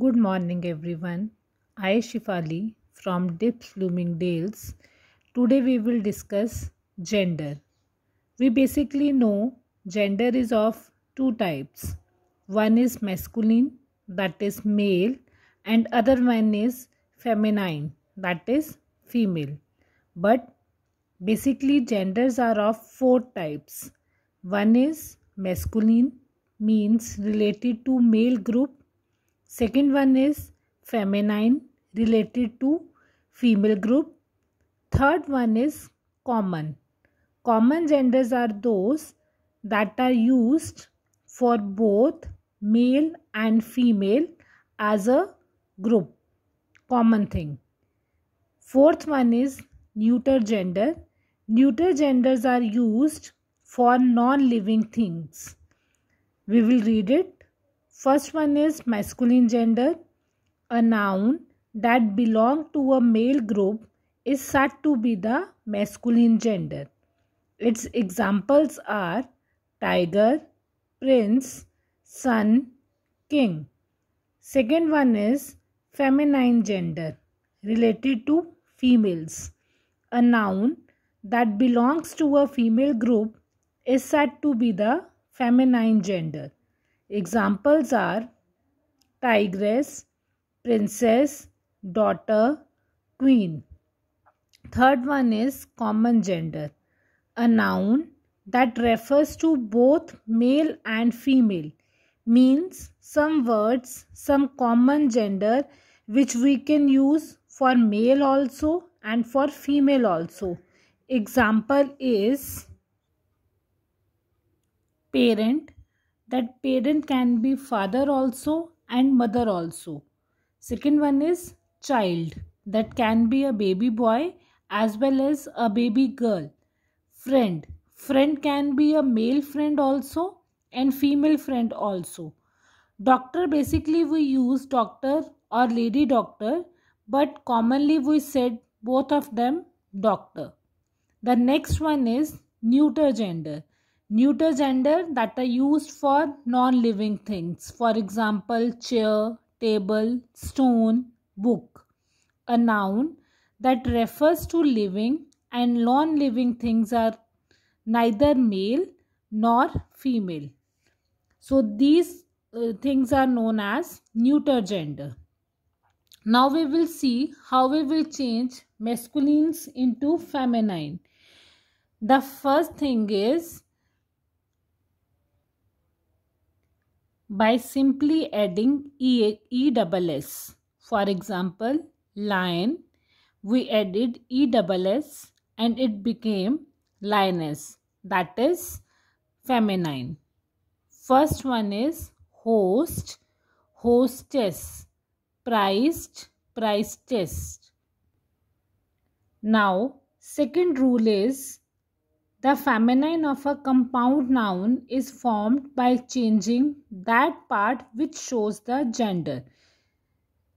Good morning, everyone. I, Shifali from Blooming Dales. Today, we will discuss gender. We basically know gender is of two types one is masculine, that is male, and other one is feminine, that is female. But basically, genders are of four types one is masculine, means related to male group Second one is feminine related to female group. Third one is common. Common genders are those that are used for both male and female as a group. Common thing. Fourth one is neuter gender. Neuter genders are used for non living things. We will read it First one is masculine gender. A noun that belongs to a male group is said to be the masculine gender. Its examples are tiger, prince, son, king. Second one is feminine gender related to females. A noun that belongs to a female group is said to be the feminine gender. Examples are tigress, princess, daughter, queen. Third one is common gender, a noun that refers to both male and female, means some words, some common gender which we can use for male also and for female also. Example is parent, that parent can be father also and mother also. Second one is child that can be a baby boy as well as a baby girl. Friend friend can be a male friend also and female friend also. Doctor basically we use doctor or lady doctor but commonly we said both of them doctor. The next one is neuter gender neuter gender that are used for non-living things for example chair table stone book a noun that refers to living and non-living things are neither male nor female so these uh, things are known as neuter gender now we will see how we will change masculines into feminine the first thing is by simply adding e double s. For example, lion, we added e double s and it became lioness, that is feminine. First one is host, hostess, priced, price test. Now, second rule is the feminine of a compound noun is formed by changing that part which shows the gender.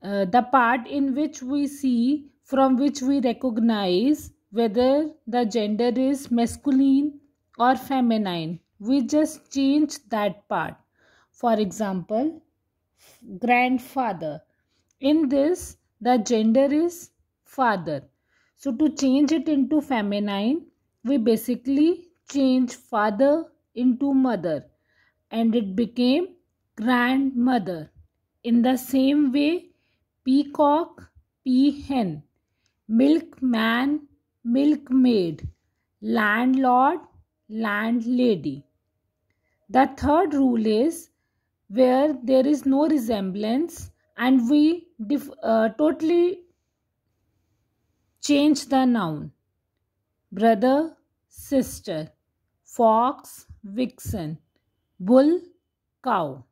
Uh, the part in which we see, from which we recognize whether the gender is masculine or feminine. We just change that part. For example, grandfather. In this, the gender is father. So to change it into feminine, we basically changed father into mother and it became grandmother. In the same way, peacock, peahen, milkman, milkmaid, landlord, landlady. The third rule is where there is no resemblance and we uh, totally change the noun. Brother, sister, fox, vixen, bull, cow.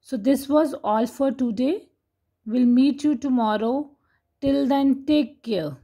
So this was all for today. We'll meet you tomorrow. Till then, take care.